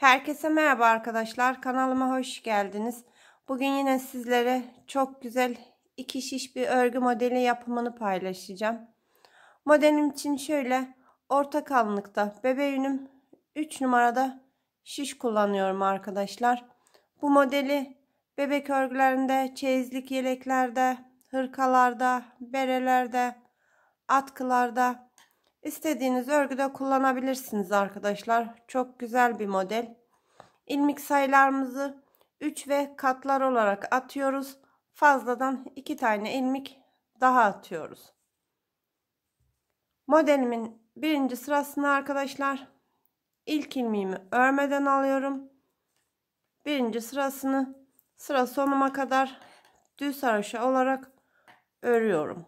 Herkese merhaba arkadaşlar. Kanalıma hoş geldiniz. Bugün yine sizlere çok güzel iki şiş bir örgü modeli yapımını paylaşacağım. Modelim için şöyle orta kalınlıkta bebe 3 numarada şiş kullanıyorum arkadaşlar. Bu modeli bebek örgülerinde, çeyizlik yeleklerde, hırkalarda, berelerde, atkılarda, İstediğiniz örgüde kullanabilirsiniz arkadaşlar. Çok güzel bir model. İlmik sayılarımızı 3 ve katlar olarak atıyoruz. Fazladan 2 tane ilmik daha atıyoruz. Modelimin birinci sırasını arkadaşlar ilk ilmeğimi örmeden alıyorum. Birinci sırasını sıra sonuma kadar düz haroşa olarak örüyorum.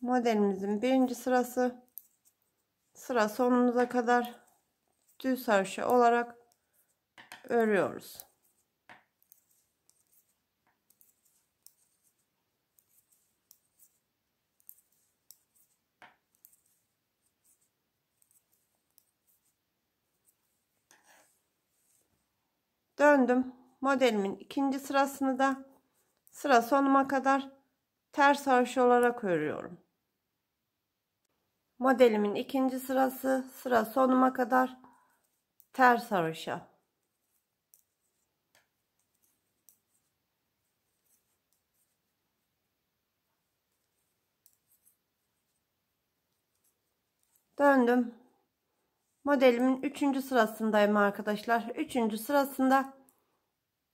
modelimizin birinci sırası sıra sonumuza kadar düz harfi olarak örüyoruz. Döndüm. Modelimin ikinci sırasını da sıra sonuma kadar ters harfi olarak örüyorum modelimin ikinci sırası sıra sonuma kadar ters haroşa döndüm modelimin üçüncü sırasındayım arkadaşlar üçüncü sırasında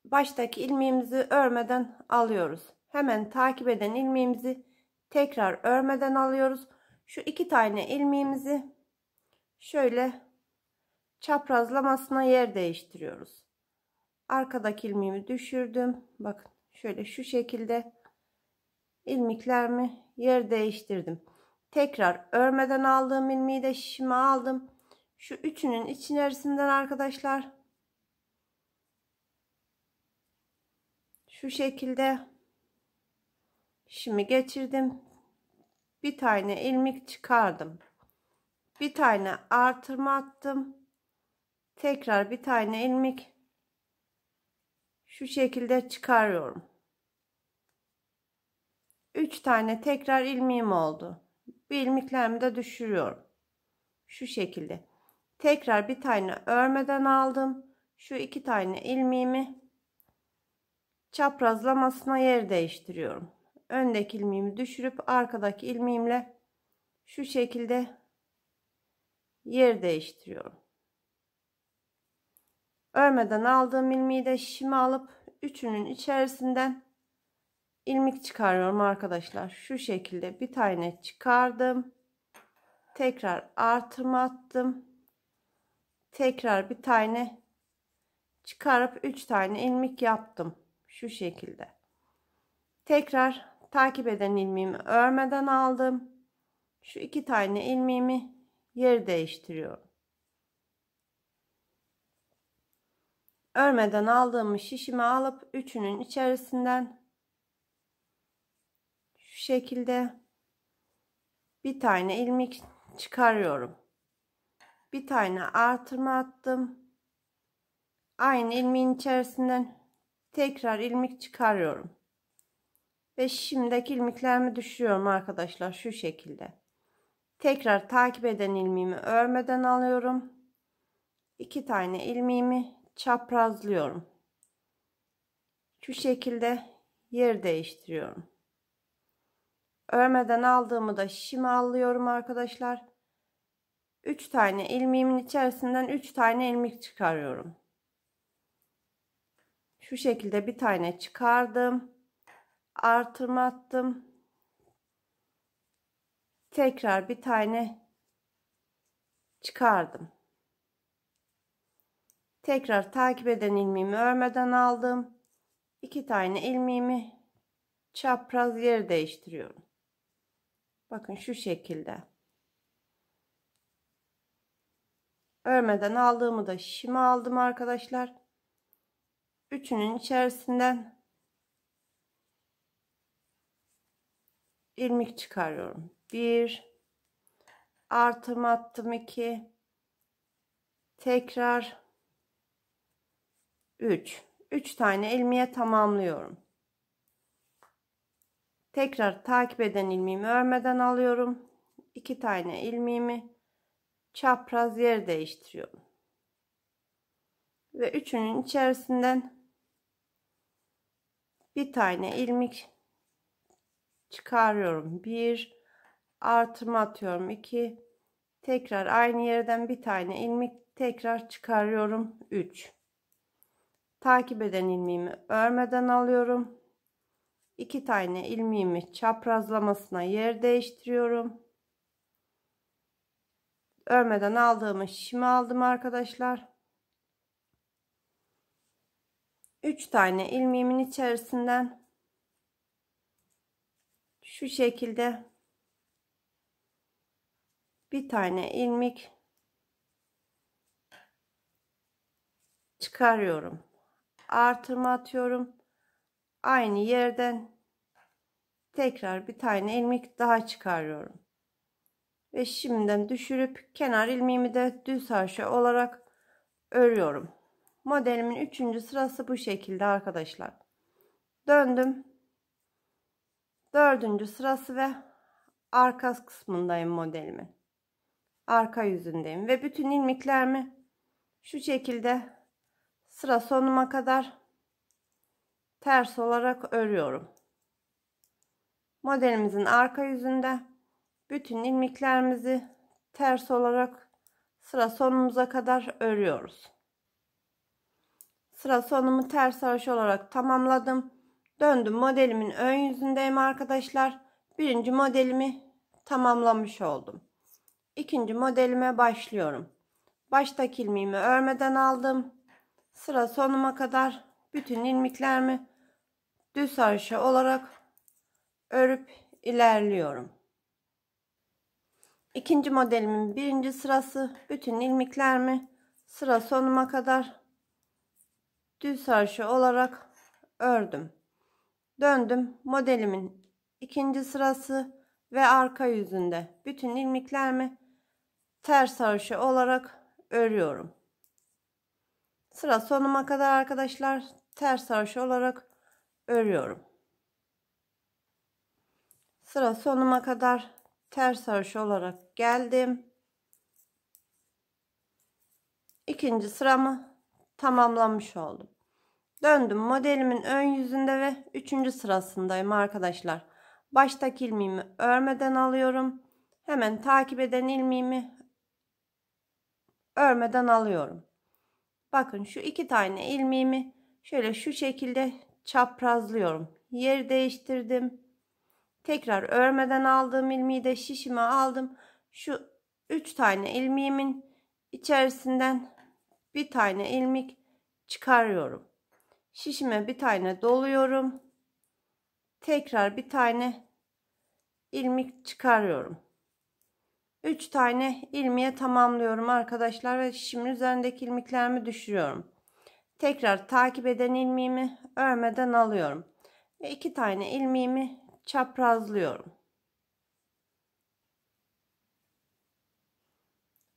baştaki ilmeğimizi örmeden alıyoruz hemen takip eden ilmeğimizi tekrar örmeden alıyoruz şu iki tane ilmeğimizi şöyle çaprazlamasına yer değiştiriyoruz. Arkadaki ilmeğimi düşürdüm. Bakın şöyle şu şekilde ilmiklerimi yer değiştirdim. Tekrar örmeden aldığım ilmeği de şişime aldım. Şu üçünün içerisinden arkadaşlar şu şekilde şişimi geçirdim bir tane ilmek çıkardım bir tane artırma attım tekrar bir tane ilmek şu şekilde çıkarıyorum 3 tane tekrar ilmiğim oldu bir ilmeklerimi de düşürüyorum şu şekilde tekrar bir tane örmeden aldım şu iki tane ilmiğimi çaprazlamasına yer değiştiriyorum öndeki ilmeğimi düşürüp arkadaki ilmeğimle şu şekilde yer değiştiriyorum. Örmeden aldığım ilmeği de şişime alıp üçünün içerisinden ilmik çıkarıyorum arkadaşlar. Şu şekilde bir tane çıkardım. Tekrar artırma attım. Tekrar bir tane çıkarıp üç tane ilmik yaptım. Şu şekilde. Tekrar Takip eden ilmeğimi örmeden aldım. Şu iki tane ilmeğimi yeri değiştiriyorum. Örmeden aldığımı şişimi alıp üçünün içerisinden şu şekilde bir tane ilmek çıkarıyorum. Bir tane artırma attım. Aynı ilmeğin içerisinden tekrar ilmek çıkarıyorum. Ve şimdiki ilmiklerimi düşürüyorum arkadaşlar şu şekilde. Tekrar takip eden ilmiğimi örmeden alıyorum. İki tane ilmiğimi çaprazlıyorum. Şu şekilde yer değiştiriyorum. Örmeden aldığımı da şimdi alıyorum arkadaşlar. 3 tane ilmeğimin içerisinden 3 tane ilmek çıkarıyorum. Şu şekilde bir tane çıkardım artırma attım. Tekrar bir tane çıkardım. Tekrar takip eden ilmeğimi örmeden aldım. İki tane ilmeğimi çapraz yer değiştiriyorum. Bakın şu şekilde. Örmeden aldığımı da şimdi aldım arkadaşlar. Üçünün içerisinden ilmek çıkarıyorum. 1 artım attım 2 tekrar 3 3 tane ilmeğe tamamlıyorum. Tekrar takip eden ilmeğimi örmeden alıyorum. 2 tane ilmeğimi çapraz yer değiştiriyorum. Ve üçünün içerisinden bir tane ilmek çıkarıyorum. 1 artırma atıyorum. 2 tekrar aynı yerden bir tane ilmek tekrar çıkarıyorum. 3 takip eden ilmeğimi örmeden alıyorum. 2 tane ilmeğimi çaprazlamasına yer değiştiriyorum. Örmeden aldığımı şişimi aldım arkadaşlar. 3 tane ilmeğimin içerisinden şu şekilde bir tane ilmik çıkarıyorum artırma atıyorum aynı yerden tekrar bir tane ilmik daha çıkarıyorum ve şimdiden düşürüp kenar ilmeğimi de düz harçlı olarak örüyorum modelimin üçüncü sırası bu şekilde arkadaşlar döndüm Dördüncü sırası ve arka kısmındayım modelimin. Arka yüzündeyim ve bütün ilmiklerimi şu şekilde sıra sonuma kadar ters olarak örüyorum. Modelimizin arka yüzünde bütün ilmiklerimizi ters olarak sıra sonumuza kadar örüyoruz. Sıra sonumu ters haroş olarak tamamladım. Döndüm modelimin ön yüzündeyim arkadaşlar. Birinci modelimi tamamlamış oldum. İkinci modelime başlıyorum. Baştaki ilmeğimi örmeden aldım. Sıra sonuma kadar bütün ilmeklerimi düz haroşa olarak örüp ilerliyorum. İkinci modelimin birinci sırası bütün ilmeklerimi sıra sonuma kadar düz haroşa olarak ördüm. Döndüm modelimin ikinci sırası ve arka yüzünde bütün ilmiklerimi ters arşı olarak örüyorum. Sıra sonuma kadar arkadaşlar ters arşı olarak örüyorum. Sıra sonuma kadar ters arşı olarak geldim. İkinci sıramı tamamlamış oldum. Döndüm modelimin ön yüzünde ve 3. sırasındayım arkadaşlar. Baştaki ilmeğimi örmeden alıyorum. Hemen takip eden ilmeğimi örmeden alıyorum. Bakın şu iki tane ilmeğimi şöyle şu şekilde çaprazlıyorum. Yeri değiştirdim. Tekrar örmeden aldığım ilmeği de şişime aldım. Şu üç tane ilmeğimin içerisinden bir tane ilmik çıkarıyorum şişime bir tane doluyorum tekrar bir tane ilmik çıkarıyorum 3 tane ilmiğe tamamlıyorum arkadaşlar ve şişimin üzerindeki ilmiklerimi düşürüyorum tekrar takip eden ilmiğimi örmeden alıyorum ve 2 tane ilmiğimi çaprazlıyorum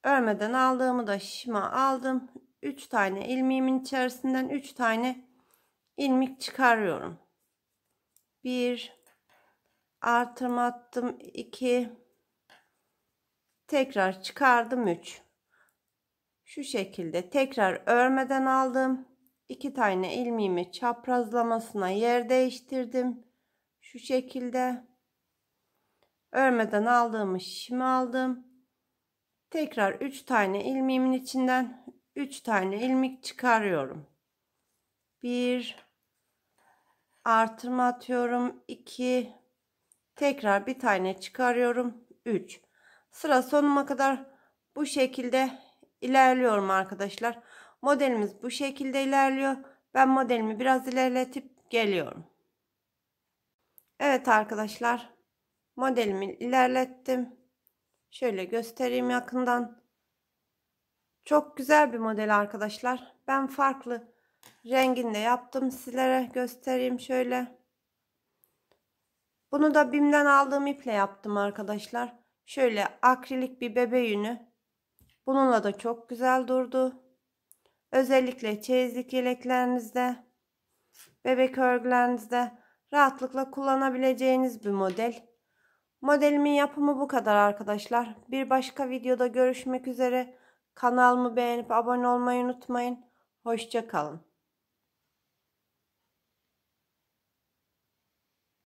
örmeden aldığımı da şişime aldım 3 tane ilmiğimin içerisinden 3 tane ilmik çıkarıyorum. 1 artırma attım 2 tekrar çıkardım 3 şu şekilde tekrar örmeden aldım 2 tane ilmiğimi çaprazlamasına yer değiştirdim şu şekilde örmeden aldığımı şişimi aldım tekrar 3 tane ilmiğimin içinden 3 tane ilmek çıkarıyorum 1 artırma atıyorum 2 tekrar bir tane çıkarıyorum 3 sıra sonuma kadar bu şekilde ilerliyorum arkadaşlar modelimiz bu şekilde ilerliyor ben modelimi biraz ilerletip geliyorum Evet arkadaşlar modelimi ilerlettim şöyle göstereyim yakından çok güzel bir model arkadaşlar ben farklı Rengini de yaptım sizlere göstereyim şöyle. Bunu da bimden aldığım iple yaptım arkadaşlar. Şöyle akrilik bir bebe yünü. Bununla da çok güzel durdu. Özellikle çeyizlik yeleklerinizde, bebek örgülerinizde rahatlıkla kullanabileceğiniz bir model. Modelimin yapımı bu kadar arkadaşlar. Bir başka videoda görüşmek üzere. Kanalımı beğenip abone olmayı unutmayın. Hoşçakalın.